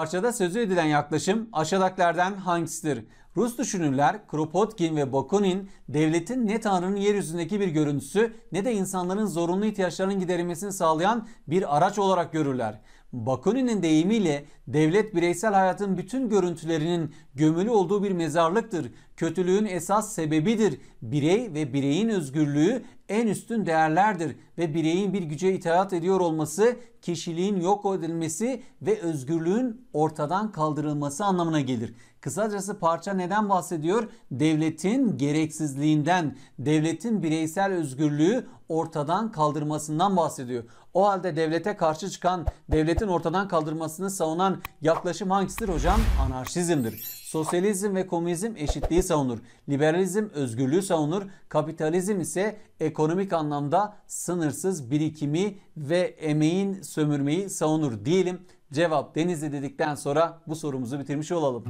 Parçada sözü edilen yaklaşım aşağıdakilerden hangisidir? Rus düşünürler Kropotkin ve Bakunin devletin ne Tanrı'nın yeryüzündeki bir görüntüsü ne de insanların zorunlu ihtiyaçlarının giderilmesini sağlayan bir araç olarak görürler. Bakunin'in deyimiyle devlet bireysel hayatın bütün görüntülerinin gömülü olduğu bir mezarlıktır. Kötülüğün esas sebebidir. Birey ve bireyin özgürlüğü en üstün değerlerdir ve bireyin bir güce itaat ediyor olması kişiliğin yok edilmesi ve özgürlüğün ortadan kaldırılması anlamına gelir. Kısacası parça neden bahsediyor? Devletin gereksizliğinden, devletin bireysel özgürlüğü ortadan kaldırmasından bahsediyor. O halde devlete karşı çıkan, devletin ortadan kaldırmasını savunan yaklaşım hangisidir hocam? Anarşizmdir. Sosyalizm ve komünizm eşitliği savunur. Liberalizm özgürlüğü savunur. Kapitalizm ise ekonomik anlamda sınırsız birikimi ve emeğin sömürmeyi savunur diyelim. Cevap Denizli dedikten sonra bu sorumuzu bitirmiş olalım.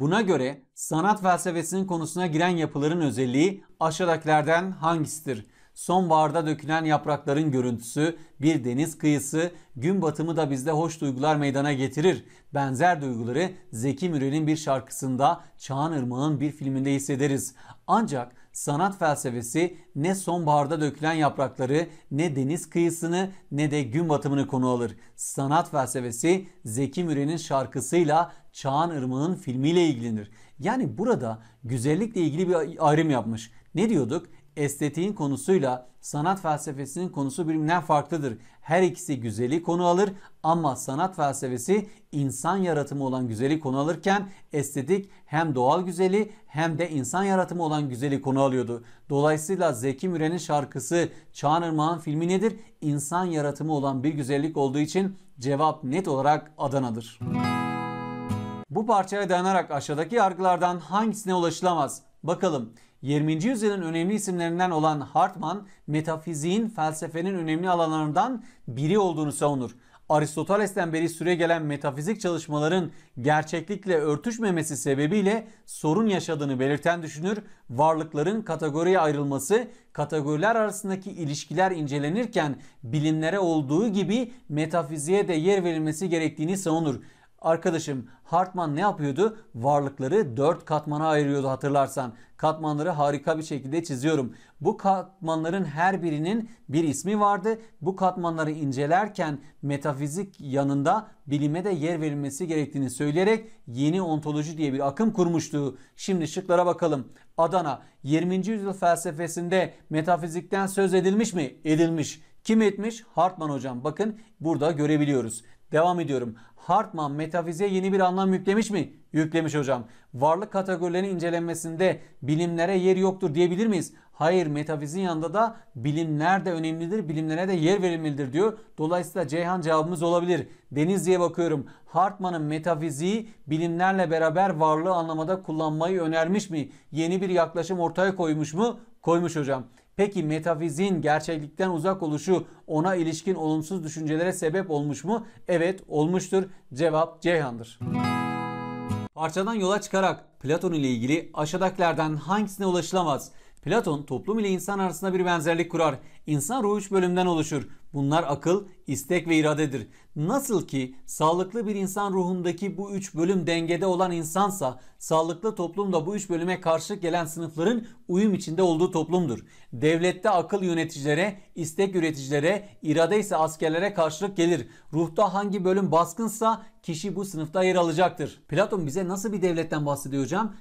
Buna göre sanat felsefesinin konusuna giren yapıların özelliği aşağıdakilerden hangisidir? Sonbaharda dökülen yaprakların görüntüsü, bir deniz kıyısı, gün batımı da bizde hoş duygular meydana getirir. Benzer duyguları Zeki Müren'in bir şarkısında, Çağan Irmağın bir filminde hissederiz. Ancak sanat felsefesi ne sonbaharda dökülen yaprakları, ne deniz kıyısını, ne de gün batımını konu alır. Sanat felsefesi Zeki Müren'in şarkısıyla Çağan Irmak'ın filmiyle ilgilenir. Yani burada güzellikle ilgili bir ayrım yapmış. Ne diyorduk? Estetiğin konusuyla sanat felsefesinin konusu birbirinden farklıdır. Her ikisi güzeli konu alır ama sanat felsefesi insan yaratımı olan güzeli konu alırken estetik hem doğal güzeli hem de insan yaratımı olan güzeli konu alıyordu. Dolayısıyla Zeki Müren'in şarkısı Çağan Irmak'ın filmi nedir? İnsan yaratımı olan bir güzellik olduğu için cevap net olarak Adana'dır. Müzik bu parçaya dayanarak aşağıdaki yargılardan hangisine ulaşılamaz? Bakalım 20. yüzyılın önemli isimlerinden olan Hartmann, metafiziğin felsefenin önemli alanlarından biri olduğunu savunur. Aristoteles'ten beri süre gelen metafizik çalışmaların gerçeklikle örtüşmemesi sebebiyle sorun yaşadığını belirten düşünür, varlıkların kategoriye ayrılması, kategoriler arasındaki ilişkiler incelenirken bilimlere olduğu gibi metafiziğe de yer verilmesi gerektiğini savunur. Arkadaşım Hartman ne yapıyordu? Varlıkları dört katmana ayırıyordu hatırlarsan. Katmanları harika bir şekilde çiziyorum. Bu katmanların her birinin bir ismi vardı. Bu katmanları incelerken metafizik yanında bilime de yer verilmesi gerektiğini söyleyerek yeni ontoloji diye bir akım kurmuştu. Şimdi şıklara bakalım. Adana 20. yüzyıl felsefesinde metafizikten söz edilmiş mi? Edilmiş. Kim etmiş? Hartman hocam. Bakın burada görebiliyoruz. Devam ediyorum. Hartman metafiziğe yeni bir anlam yüklemiş mi? Yüklemiş hocam. Varlık kategorilerinin incelenmesinde bilimlere yer yoktur diyebilir miyiz? Hayır metafizin yanında da bilimler de önemlidir. Bilimlere de yer verilmelidir diyor. Dolayısıyla Ceyhan cevabımız olabilir. Denizli'ye bakıyorum. Hartman'ın metafiziği bilimlerle beraber varlığı anlamada kullanmayı önermiş mi? Yeni bir yaklaşım ortaya koymuş mu? Koymuş hocam. Peki metafizin gerçeklikten uzak oluşu ona ilişkin olumsuz düşüncelere sebep olmuş mu? Evet olmuştur. Cevap Ceyhan'dır. Parçadan yola çıkarak Platon ile ilgili aşağıdakilerden hangisine ulaşılamaz? Platon toplum ile insan arasında bir benzerlik kurar. İnsan ruh üç bölümden oluşur. Bunlar akıl, istek ve iradedir. Nasıl ki sağlıklı bir insan ruhundaki bu üç bölüm dengede olan insansa, sağlıklı toplumda bu üç bölüme karşı gelen sınıfların uyum içinde olduğu toplumdur. Devlette akıl yöneticilere, istek üreticilere, irade ise askerlere karşılık gelir. Ruhta hangi bölüm baskınsa kişi bu sınıfta yer alacaktır. Platon bize nasıl bir devletten bahsediyor hocam?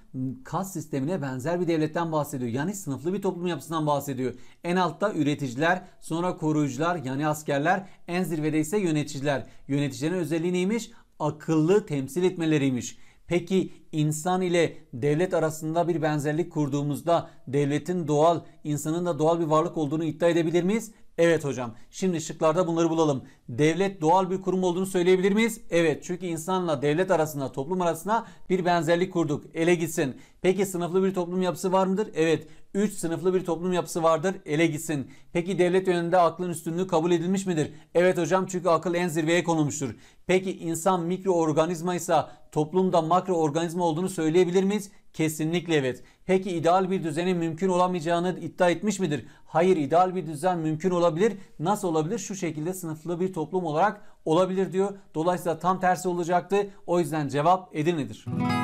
Kas sistemine benzer bir devletten bahsediyor. Yani sınıflı bir toplum yapısından bahsediyor. En altta üretici yöneticiler, sonra koruyucular yani askerler, en zirvede ise yöneticiler. Yöneticilerin özelliği neymiş? Akıllı temsil etmeleriymiş. Peki insan ile devlet arasında bir benzerlik kurduğumuzda devletin doğal, insanın da doğal bir varlık olduğunu iddia edebilir miyiz? Evet hocam. Şimdi şıklarda bunları bulalım. Devlet doğal bir kurum olduğunu söyleyebilir miyiz? Evet. Çünkü insanla devlet arasında, toplum arasında bir benzerlik kurduk. Ele gitsin. Peki sınıflı bir toplum yapısı var mıdır? Evet. 3 sınıflı bir toplum yapısı vardır ele gitsin. Peki devlet yönünde aklın üstünlüğü kabul edilmiş midir? Evet hocam çünkü akıl en zirveye konulmuştur. Peki insan mikroorganizma ise toplumda makroorganizma olduğunu söyleyebilir miyiz? Kesinlikle evet. Peki ideal bir düzenin mümkün olamayacağını iddia etmiş midir? Hayır ideal bir düzen mümkün olabilir. Nasıl olabilir? Şu şekilde sınıflı bir toplum olarak olabilir diyor. Dolayısıyla tam tersi olacaktı. O yüzden cevap Edirne'dir. Müzik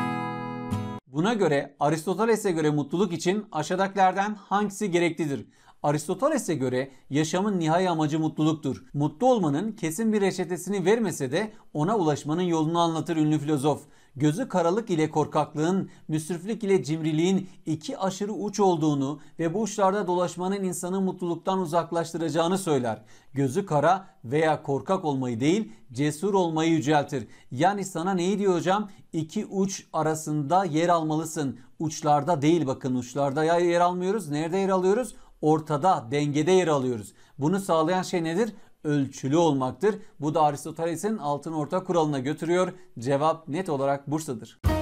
Buna göre Aristoteles'e göre mutluluk için aşağıdakilerden hangisi gereklidir? Aristoteles'e göre yaşamın nihai amacı mutluluktur. Mutlu olmanın kesin bir reçetesini vermese de ona ulaşmanın yolunu anlatır ünlü filozof gözü karalık ile korkaklığın, müsriflik ile cimriliğin iki aşırı uç olduğunu ve bu uçlarda dolaşmanın insanı mutluluktan uzaklaştıracağını söyler. Gözü kara veya korkak olmayı değil cesur olmayı yüceltir. Yani sana neyi diyor hocam? İki uç arasında yer almalısın. Uçlarda değil bakın uçlarda ya yer almıyoruz. Nerede yer alıyoruz? ortada, dengede yer alıyoruz. Bunu sağlayan şey nedir? ölçülü olmaktır. Bu da Aristoteles'in altın orta kuralına götürüyor. Cevap net olarak Bursa'dır.